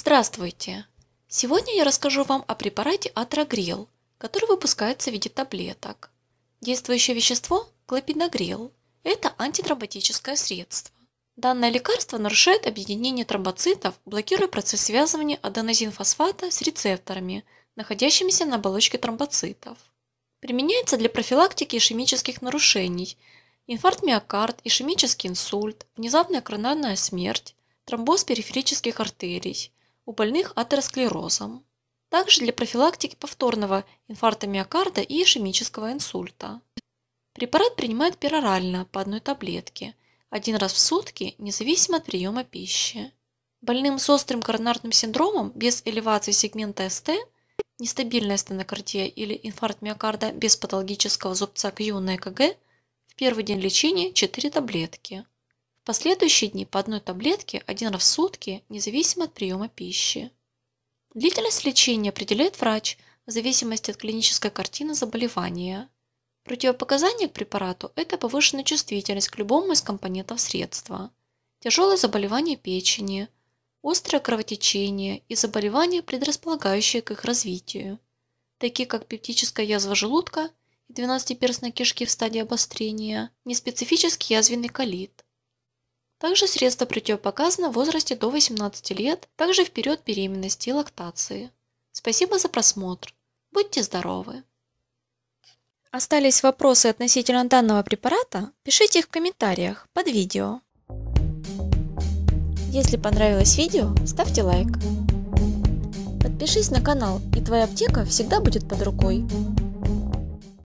Здравствуйте! Сегодня я расскажу вам о препарате Атрогрел, который выпускается в виде таблеток. Действующее вещество – клопидогрел. Это антитромботическое средство. Данное лекарство нарушает объединение тромбоцитов, блокируя процесс связывания аденозинфосфата с рецепторами, находящимися на оболочке тромбоцитов. Применяется для профилактики ишемических нарушений, инфаркт миокард, ишемический инсульт, внезапная коронарная смерть, тромбоз периферических артерий, у больных атеросклерозом. Также для профилактики повторного инфаркта миокарда и ишемического инсульта. Препарат принимают перорально по одной таблетке, один раз в сутки, независимо от приема пищи. Больным с острым коронарным синдромом без элевации сегмента СТ, нестабильная стенокардия или инфаркт миокарда без патологического зубца КЮ на ЭКГ в первый день лечения 4 таблетки последующие дни по одной таблетке один раз в сутки, независимо от приема пищи. Длительность лечения определяет врач в зависимости от клинической картины заболевания. Противопоказание к препарату – это повышенная чувствительность к любому из компонентов средства, тяжелое заболевание печени, острое кровотечение и заболевания, предрасполагающие к их развитию, такие как пептическая язва желудка и 12-перстной кишки в стадии обострения, неспецифический язвенный колит – также средство противопоказано в возрасте до 18 лет, также в период беременности и лактации. Спасибо за просмотр. Будьте здоровы! Остались вопросы относительно данного препарата? Пишите их в комментариях под видео. Если понравилось видео, ставьте лайк. Подпишись на канал, и твоя аптека всегда будет под рукой.